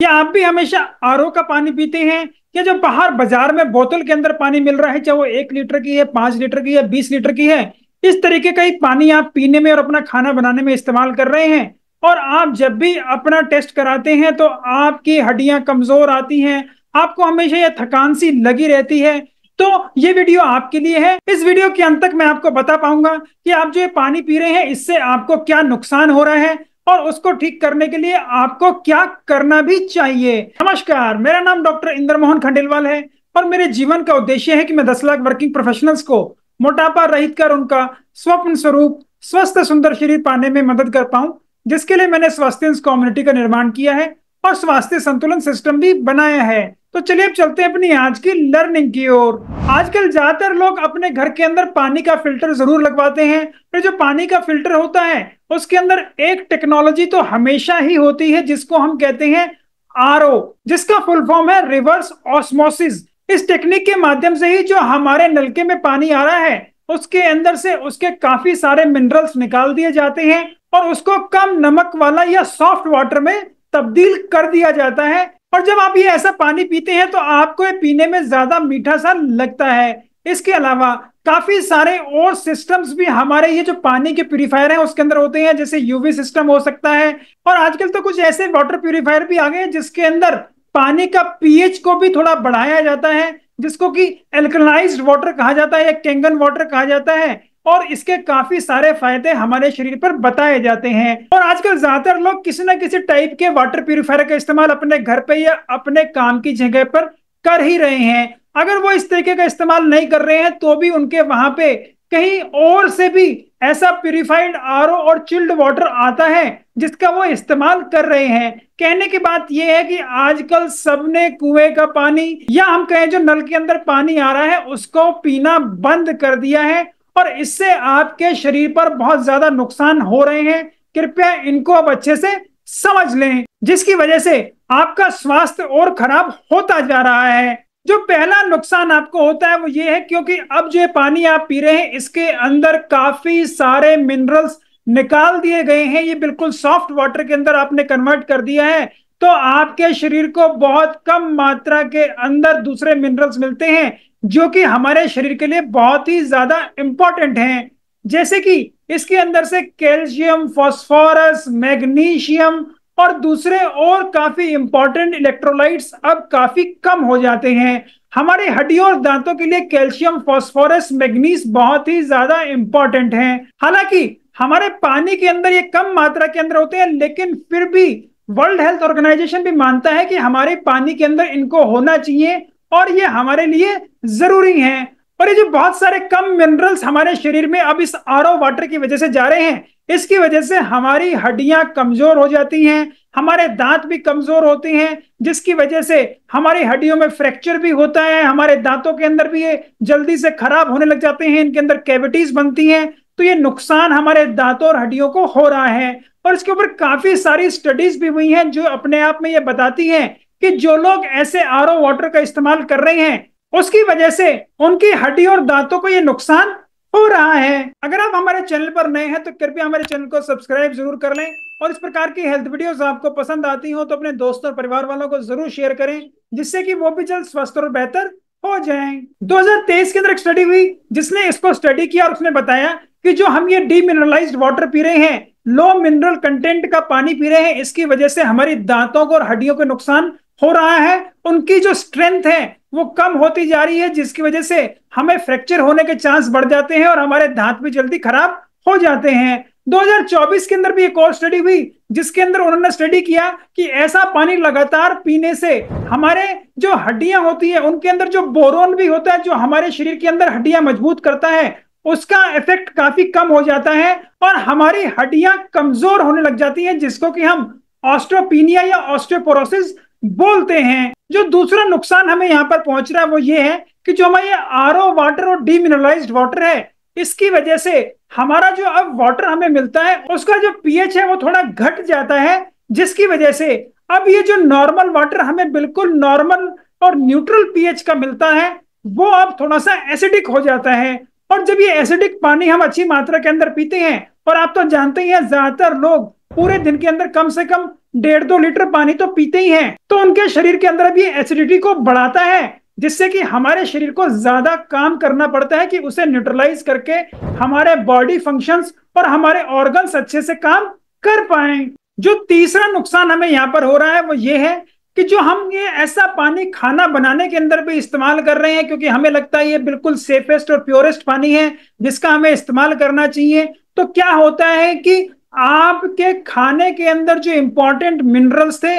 क्या आप भी हमेशा आर का पानी पीते हैं या जो बाहर बाजार में बोतल के अंदर पानी मिल रहा है चाहे वो एक लीटर की है पांच लीटर की है बीस लीटर की है इस तरीके का एक पानी आप पीने में और अपना खाना बनाने में इस्तेमाल कर रहे हैं और आप जब भी अपना टेस्ट कराते हैं तो आपकी हड्डियां कमजोर आती हैं आपको हमेशा यह थकान सी लगी रहती है तो ये वीडियो आपके लिए है इस वीडियो के अंत तक मैं आपको बता पाऊंगा कि आप जो ये पानी पी रहे हैं इससे आपको क्या नुकसान हो रहा है और उसको ठीक करने के लिए आपको क्या करना भी चाहिए नमस्कार मेरा नाम डॉक्टर इंद्र मोहन खंडेलवाल है और मेरे जीवन का उद्देश्य है कि मैं दस लाख वर्किंग प्रोफेशनल्स को मोटापा रहित कर उनका स्वप्न स्वरूप स्वस्थ सुंदर शरीर पाने में मदद कर पाऊं जिसके लिए मैंने स्वास्थ्य कम्युनिटी का निर्माण किया है और स्वास्थ्य संतुलन सिस्टम भी बनाया है तो चलिए अब चलते हैं अपनी आज की लर्निंग की ओर आजकल ज्यादातर लोग अपने घर के अंदर पानी का फिल्टर जरूर लगवाते हैं पर जो पानी का फिल्टर होता है उसके अंदर एक टेक्नोलॉजी तो हमेशा ही होती है जिसको हम कहते हैं आर जिसका फुल फॉर्म है रिवर्स ऑस्मोसिस इस टेक्निक के माध्यम से ही जो हमारे नलके में पानी आ रहा है उसके अंदर से उसके काफी सारे मिनरल्स निकाल दिए जाते हैं और उसको कम नमक वाला या सॉफ्ट वाटर में तब्दील कर दिया जाता है और जब आप ये ऐसा पानी पीते हैं तो आपको ये पीने में ज्यादा मीठा सा लगता है इसके अलावा काफी सारे और सिस्टम्स भी हमारे ये जो पानी के प्यूरिफायर हैं उसके अंदर होते हैं जैसे यूवी सिस्टम हो सकता है और आजकल तो कुछ ऐसे वाटर प्यूरिफायर भी आ गए हैं जिसके अंदर पानी का पीएच को भी थोड़ा बढ़ाया जाता है जिसको कि एल्कलाइज वाटर कहा जाता है या केंगन वाटर कहा जाता है और इसके काफी सारे फायदे हमारे शरीर पर बताए जाते हैं और आजकल ज्यादातर लोग किसी ना किसी टाइप के वाटर प्यूरिफायर का इस्तेमाल अपने घर पे या अपने काम की जगह पर कर ही रहे हैं अगर वो इस तरीके का इस्तेमाल नहीं कर रहे हैं तो भी उनके वहां पे कहीं और से भी ऐसा प्यूरिफाइड आर और चिल्ड वाटर आता है जिसका वो इस्तेमाल कर रहे हैं कहने की बात यह है कि आजकल सबने कुएं का पानी या हम कहें जो नल के अंदर पानी आ रहा है उसको पीना बंद कर दिया है और इससे आपके शरीर पर बहुत ज्यादा नुकसान हो रहे हैं कृपया इनको अब अच्छे से समझ लें जिसकी वजह से आपका स्वास्थ्य और खराब होता जा रहा है जो पहला नुकसान आपको होता है वो ये है क्योंकि अब जो पानी आप पी रहे हैं इसके अंदर काफी सारे मिनरल्स निकाल दिए गए हैं ये बिल्कुल सॉफ्ट वाटर के अंदर आपने कन्वर्ट कर दिया है तो आपके शरीर को बहुत कम मात्रा के अंदर दूसरे मिनरल्स मिलते हैं जो कि हमारे शरीर के लिए बहुत ही ज्यादा इंपॉर्टेंट हैं जैसे कि इसके अंदर से कैल्शियम फॉस्फोरस मैग्नीशियम और दूसरे और काफी इंपॉर्टेंट इलेक्ट्रोलाइट्स अब काफी कम हो जाते हैं हमारे हड्डियों और दांतों के लिए कैल्शियम फास्फोरस मैग्नीस बहुत ही ज्यादा इंपॉर्टेंट हैं हालांकि हमारे पानी के अंदर ये कम मात्रा के अंदर होते हैं लेकिन फिर भी वर्ल्ड हेल्थ ऑर्गेनाइजेशन भी मानता है कि हमारे पानी के अंदर इनको होना चाहिए और ये हमारे लिए जरूरी हैं और ये जो बहुत सारे कम मिनरल्स हमारे शरीर में अब इस आर वाटर की वजह से जा रहे हैं इसकी वजह से हमारी हड्डियां कमजोर हो जाती हैं हमारे दांत भी कमजोर होते हैं जिसकी वजह से हमारी हड्डियों में फ्रैक्चर भी होता है हमारे दांतों के अंदर भी ये जल्दी से खराब होने लग जाते हैं इनके अंदर कैविटीज बनती हैं तो ये नुकसान हमारे दांतों और हड्डियों को हो रहा है और इसके ऊपर काफी सारी स्टडीज भी हुई हैं जो अपने आप में ये बताती हैं कि जो लोग ऐसे आर वाटर का इस्तेमाल कर रहे हैं उसकी वजह से उनकी हड्डी और दांतों को ये नुकसान हो रहा है अगर आप हमारे चैनल पर नए हैं तो कृपया हमारे चैनल को सब्सक्राइब जरूर कर लें और इस प्रकार की हेल्थ वीडियोस आपको पसंद आती हो तो अपने दोस्तों और परिवार वालों को जरूर शेयर करें जिससे कि वो भी जल्द स्वस्थ और बेहतर हो जाएं 2023 के अंदर एक स्टडी हुई जिसने इसको स्टडी किया और उसने बताया कि जो हम ये डीमिनरलाइज्ड वाटर पी रहे हैं लो मिनरल कंटेंट का पानी पी रहे हैं इसकी वजह से हमारी दांतों को और हड्डियों को नुकसान हो रहा है उनकी जो स्ट्रेंथ है वो कम होती जा रही है जिसकी वजह से हमें फ्रैक्चर होने के चांस बढ़ जाते हैं और हमारे दांत भी जल्दी खराब हो जाते हैं 2024 के अंदर भी एक और स्टडी हुई जिसके अंदर उन्होंने स्टडी किया कि ऐसा पानी लगातार पीने से हमारे जो हड्डियां होती है उनके अंदर जो बोरोन भी होता है जो हमारे शरीर के अंदर हड्डियां मजबूत करता है उसका इफेक्ट काफी कम हो जाता है और हमारी हड्डियां कमजोर होने लग जाती है जिसको कि हम ऑस्ट्रोपीनिया या ऑस्ट्रोपोरोसिस बोलते हैं जो दूसरा नुकसान हमें यहाँ पर पहुंच रहा है वो ये है कि जो हमारे आर वाटर और डीमिनरलाइज वाटर है इसकी वजह से हमारा जो अब वाटर हमें मिलता है उसका जो पीएच है वो थोड़ा घट जाता है जिसकी वजह से अब ये जो नॉर्मल वाटर हमें बिल्कुल नॉर्मल और न्यूट्रल पीएच का मिलता है वो अब थोड़ा सा एसिडिक हो जाता है और जब ये एसिडिक पानी हम अच्छी मात्रा के अंदर पीते हैं और आप तो जानते ही हैं ज्यादातर लोग पूरे दिन के अंदर कम से कम डेढ़ दो लीटर पानी तो पीते ही हैं तो उनके शरीर के अंदर भी एसिडिटी को बढ़ाता है जिससे कि हमारे शरीर को ज्यादा काम करना पड़ता है कि उसे न्यूट्रलाइज करके हमारे बॉडी फंक्शंस और हमारे ऑर्गन्स अच्छे से काम कर पाए जो तीसरा नुकसान हमें यहाँ पर हो रहा है वो ये है कि जो हम ये ऐसा पानी खाना बनाने के अंदर भी इस्तेमाल कर रहे हैं क्योंकि हमें लगता है ये बिल्कुल सेफेस्ट और प्योरेस्ट पानी है जिसका हमें इस्तेमाल करना चाहिए तो क्या होता है कि आपके खाने के अंदर जो इंपॉर्टेंट मिनरल्स थे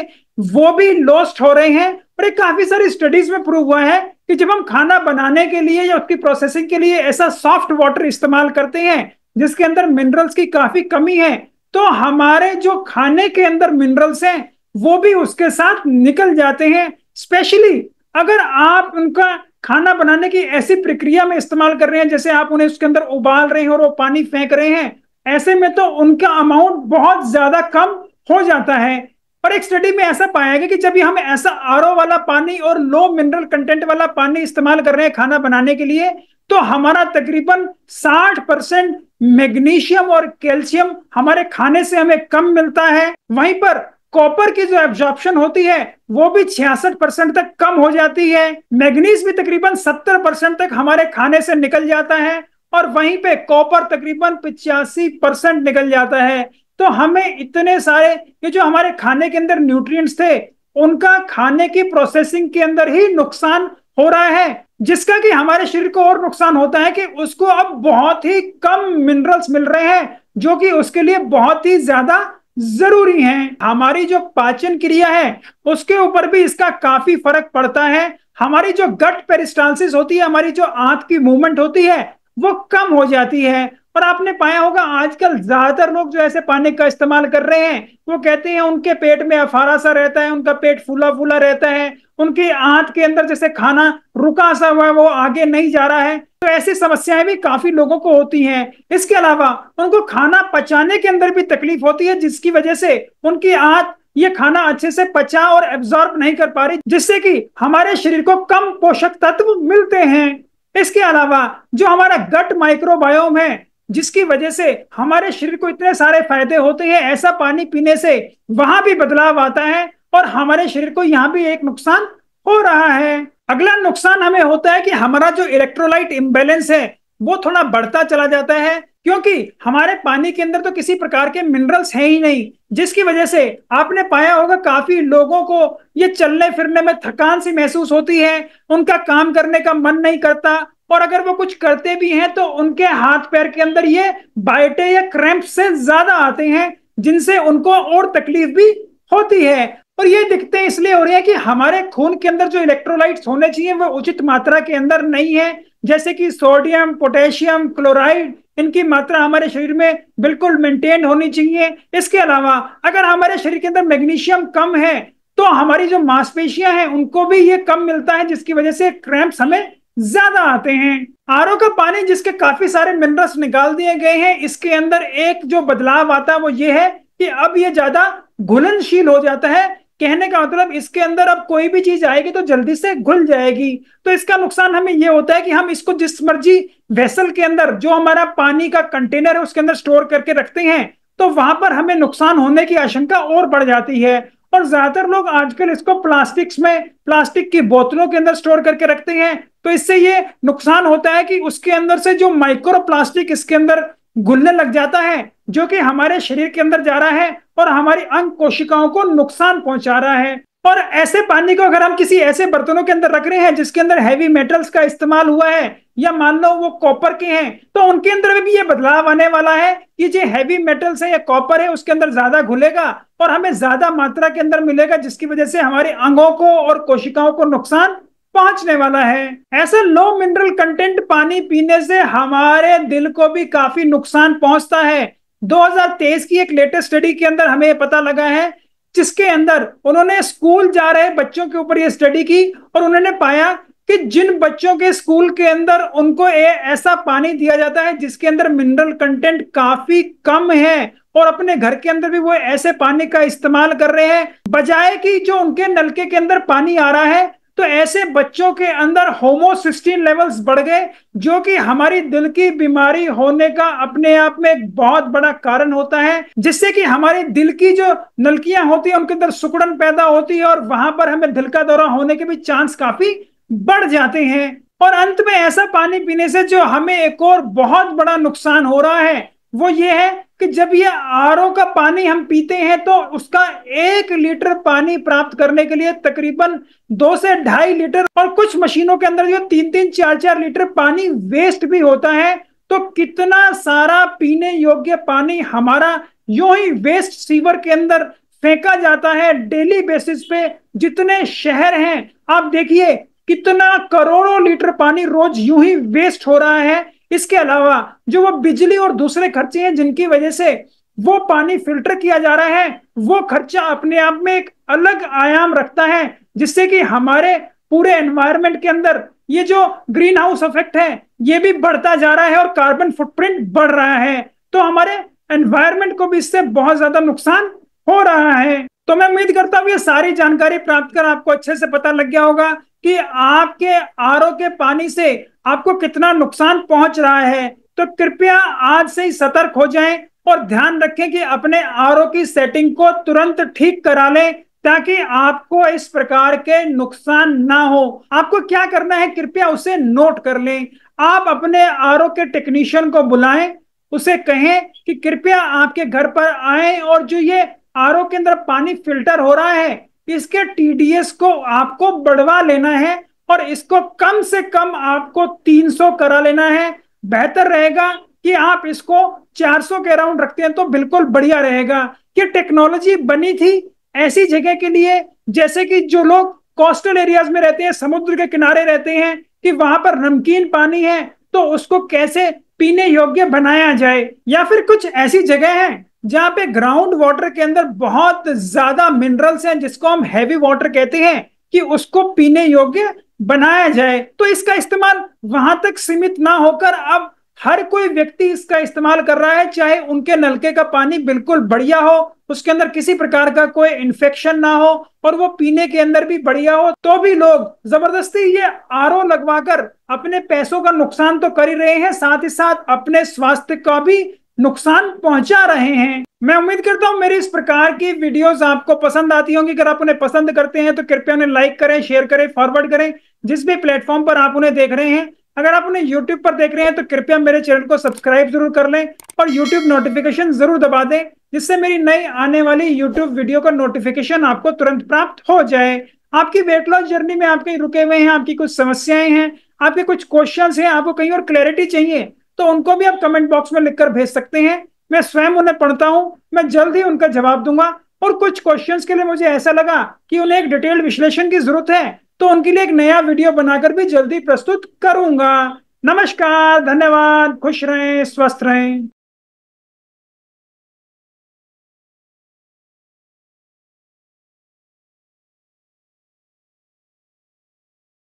वो भी लॉस्ट हो रहे हैं और ये काफी सारी स्टडीज में प्रूव हुआ है कि जब हम खाना बनाने के लिए या उसकी प्रोसेसिंग के लिए ऐसा सॉफ्ट वाटर इस्तेमाल करते हैं जिसके अंदर मिनरल्स की काफी कमी है तो हमारे जो खाने के अंदर मिनरल्स हैं वो भी उसके साथ निकल जाते हैं स्पेशली अगर आप उनका खाना बनाने की ऐसी प्रक्रिया में इस्तेमाल कर रहे हैं जैसे आप उन्हें उसके अंदर उबाल रहे हैं और वो पानी फेंक रहे हैं ऐसे में तो उनका अमाउंट बहुत ज्यादा कम हो जाता है पर एक स्टडी में ऐसा पाया गया कि जब हम ऐसा आर वाला पानी और लो मिनरल कंटेंट वाला पानी इस्तेमाल कर रहे हैं खाना बनाने के लिए तो हमारा तकरीबन 60 परसेंट मैग्नीशियम और कैल्शियम हमारे खाने से हमें कम मिलता है वहीं पर कॉपर की जो एब्जॉर्प्शन होती है वो भी छियासठ परसेंट तक कम हो जाती है मैग्नीज भी तकरीबन सत्तर परसेंट तक हमारे खाने से निकल जाता है और वहीं पे कॉपर तकरीबन पिचासी परसेंट निकल जाता है तो हमें इतने सारे ये जो हमारे खाने के अंदर न्यूट्रिएंट्स थे उनका खाने की प्रोसेसिंग के अंदर ही नुकसान हो रहा है जिसका कि हमारे शरीर को और नुकसान होता है कि उसको अब बहुत ही कम मिनरल्स मिल रहे हैं जो कि उसके लिए बहुत ही ज्यादा जरूरी हैं हमारी जो पाचन क्रिया है उसके ऊपर भी इसका काफी फर्क पड़ता है हमारी जो गट पेरिस्टालसिस होती है हमारी जो आंत की मूवमेंट होती है वो कम हो जाती है और आपने पाया होगा आजकल ज्यादातर लोग जो ऐसे पानी का इस्तेमाल कर रहे हैं वो कहते हैं उनके पेट में अफारा सा रहता है उनका पेट फूला फूला रहता है उनके आंत के अंदर जैसे खाना रुका सा हुआ है वो आगे नहीं जा रहा है तो ऐसी समस्याएं भी काफी लोगों को होती हैं इसके अलावा उनको खाना पचाने के अंदर भी तकलीफ होती है जिसकी वजह से उनकी आंत ये खाना अच्छे से पचा और एब्जॉर्ब नहीं कर पा रही जिससे कि हमारे शरीर को कम पोषक तत्व मिलते हैं इसके अलावा जो हमारा गट माइक्रोबायोम है जिसकी वजह से हमारे शरीर को इतने सारे फायदे होते हैं ऐसा पानी पीने से वहां भी बदलाव आता है और हमारे शरीर को यहाँ भी एक नुकसान हो रहा है अगला नुकसान हमें होता है कि हमारा जो इलेक्ट्रोलाइट इम्बेलेंस है वो थोड़ा बढ़ता चला जाता है क्योंकि हमारे पानी के अंदर तो किसी प्रकार के मिनरल्स हैं ही नहीं जिसकी वजह से आपने पाया होगा काफी लोगों को ये चलने फिरने में थकान सी महसूस होती है उनका काम करने का मन नहीं करता और अगर वो कुछ करते भी हैं तो उनके हाथ पैर के अंदर ये बाइटे या क्रैम्प से ज्यादा आते हैं जिनसे उनको और तकलीफ भी होती है और ये दिखते इसलिए हो रही है कि हमारे खून के अंदर जो इलेक्ट्रोलाइट्स होने चाहिए वो उचित मात्रा के अंदर नहीं है जैसे कि सोडियम पोटेशियम क्लोराइड इनकी मात्रा हमारे शरीर में बिल्कुल मेंटेन होनी चाहिए इसके अलावा अगर हमारे शरीर के अंदर मैग्नीशियम कम है तो हमारी जो मांसपेशियां हैं उनको भी ये कम मिलता है जिसकी वजह से क्रैम्प्स हमें ज्यादा आते हैं आरओ का पानी जिसके काफी सारे मिनरल्स निकाल दिए गए हैं इसके अंदर एक जो बदलाव आता है वो ये है कि अब ये ज्यादा घुलनशील हो जाता है कहने का मतलब इसके अंदर अब कोई भी चीज आएगी तो जल्दी से घुल जाएगी तो इसका नुकसान हमें यह होता है कि हम इसको जिस मर्जी वेसल के अंदर जो हमारा पानी का कंटेनर है उसके अंदर स्टोर करके रखते हैं तो वहां पर हमें नुकसान होने की आशंका और बढ़ जाती है और ज्यादातर लोग आजकल इसको प्लास्टिक्स में प्लास्टिक की बोतलों के अंदर स्टोर करके रखते हैं तो इससे ये नुकसान होता है कि उसके अंदर से जो माइक्रो प्लास्टिक इसके अंदर घुलने लग जाता है जो कि हमारे शरीर के अंदर जा रहा है और हमारी अंग कोशिकाओं को नुकसान पहुंचा रहा है और ऐसे पानी को अगर हम किसी ऐसे बर्तनों के अंदर रख रहे हैं जिसके अंदर हैवी मेटल्स का इस्तेमाल हुआ है या मान लो वो कॉपर के हैं तो उनके अंदर भी ये बदलाव आने वाला है कि जो हैवी मेटल्स है या कॉपर है उसके अंदर ज्यादा घुलेगा और हमें ज्यादा मात्रा के अंदर मिलेगा जिसकी वजह से हमारे अंगों को और कोशिकाओं को नुकसान पहुंचने वाला है ऐसा लो मिनरल कंटेंट पानी पीने से हमारे दिल को भी काफी नुकसान पहुंचता है 2023 की एक लेटेस्ट स्टडी के अंदर हमें पता लगा है जिसके अंदर उन्होंने स्कूल जा रहे बच्चों के ऊपर ये स्टडी की और उन्होंने पाया कि जिन बच्चों के स्कूल के अंदर उनको ए, ऐसा पानी दिया जाता है जिसके अंदर मिनरल कंटेंट काफी कम है और अपने घर के अंदर भी वो ऐसे पानी का इस्तेमाल कर रहे हैं बजाय कि जो उनके नलके के अंदर पानी आ रहा है तो ऐसे बच्चों के अंदर होमोसिस्टीन लेवल्स बढ़ गए जो कि हमारी दिल की बीमारी होने का अपने आप में एक बहुत बड़ा कारण होता है जिससे कि हमारे दिल की जो नलकियां होती है उनके अंदर सुकड़न पैदा होती है और वहां पर हमें दिल का दौरा होने के भी चांस काफी बढ़ जाते हैं और अंत में ऐसा पानी पीने से जो हमें एक और बहुत बड़ा नुकसान हो रहा है वो ये है कि जब ये आर का पानी हम पीते हैं तो उसका एक लीटर पानी प्राप्त करने के लिए तकरीबन दो से ढाई लीटर और कुछ मशीनों के अंदर जो तीन तीन चार चार लीटर पानी वेस्ट भी होता है तो कितना सारा पीने योग्य पानी हमारा यूं ही वेस्ट सीवर के अंदर फेंका जाता है डेली बेसिस पे जितने शहर हैं आप देखिए कितना करोड़ों लीटर पानी रोज यू ही वेस्ट हो रहा है इसके अलावा जो वो बिजली और दूसरे खर्चे हैं जिनकी वजह से वो पानी फिल्टर किया जा रहा है वो खर्चा अपने आप में एक अलग आयाम रखता है जिससे कि हमारे पूरे एनवायरमेंट के अंदर ये जो ग्रीन हाउस इफेक्ट है ये भी बढ़ता जा रहा है और कार्बन फुटप्रिंट बढ़ रहा है तो हमारे एनवायरमेंट को भी इससे बहुत ज्यादा नुकसान हो रहा है तो मैं उम्मीद करता हूँ ये सारी जानकारी प्राप्त कर आपको अच्छे से पता लग गया होगा कि आपके आरओ के पानी से आपको कितना नुकसान पहुंच रहा है तो कृपया आज से ही सतर्क हो जाएं और ध्यान रखें कि अपने आर की सेटिंग को तुरंत ठीक करा लें ताकि आपको इस प्रकार के नुकसान ना हो आपको क्या करना है कृपया उसे नोट कर लें आप अपने आर के टेक्नीशियन को बुलाएं उसे कहें कि कृपया आपके घर पर आए और जो ये आर के अंदर पानी फिल्टर हो रहा है इसके टीडीएस को आपको बढ़वा लेना है और इसको कम से कम आपको 300 करा लेना है बेहतर रहेगा कि आप इसको 400 के अराउंड रखते हैं तो बिल्कुल बढ़िया रहेगा कि टेक्नोलॉजी बनी थी ऐसी जगह के लिए जैसे कि जो लोग कोस्टल एरियाज में रहते हैं समुद्र के किनारे रहते हैं कि वहां पर नमकीन पानी है तो उसको कैसे पीने योग्य बनाया जाए या फिर कुछ ऐसी जगह है जहां पे ग्राउंड वाटर के अंदर बहुत ज्यादा मिनरल्स हैं जिसको हम हैवी वाटर कहते हैं कि उसको पीने योग्य बनाया जाए तो इसका इस्तेमाल वहां तक सीमित ना होकर अब हर कोई व्यक्ति इसका इस्तेमाल कर रहा है चाहे उनके नलके का पानी बिल्कुल बढ़िया हो उसके अंदर किसी प्रकार का कोई इन्फेक्शन ना हो और वो पीने के अंदर भी बढ़िया हो तो भी लोग जबरदस्ती ये आर लगवाकर अपने पैसों का नुकसान तो कर ही रहे हैं साथ ही साथ अपने स्वास्थ्य का भी नुकसान पहुंचा रहे हैं मैं उम्मीद करता हूं मेरी इस प्रकार की वीडियोस आपको पसंद आती होंगी अगर आप उन्हें पसंद करते हैं तो कृपया उन्हें लाइक करें शेयर करें फॉरवर्ड करें जिस भी प्लेटफॉर्म पर आप उन्हें देख रहे हैं अगर आप उन्हें यूट्यूब पर देख रहे हैं तो कृपया मेरे चैनल को सब्सक्राइब जरूर कर लें और यूट्यूब नोटिफिकेशन जरूर दबा दें जिससे मेरी नई आने वाली यूट्यूब वीडियो का नोटिफिकेशन आपको तुरंत प्राप्त हो जाए आपकी वेट लॉस जर्नी में आपके रुके हुए हैं आपकी कुछ समस्याएं हैं आपके कुछ क्वेश्चन हैं आपको कहीं और क्लैरिटी चाहिए तो उनको भी आप कमेंट बॉक्स में लिखकर भेज सकते हैं मैं स्वयं उन्हें पढ़ता हूं मैं जल्द ही उनका जवाब दूंगा और कुछ क्वेश्चंस के लिए मुझे ऐसा लगा कि उन्हें एक डिटेल्ड विश्लेषण की जरूरत है तो उनके लिए एक नया वीडियो बनाकर भी जल्दी प्रस्तुत करूंगा नमस्कार धन्यवाद खुश रहें स्वस्थ रहें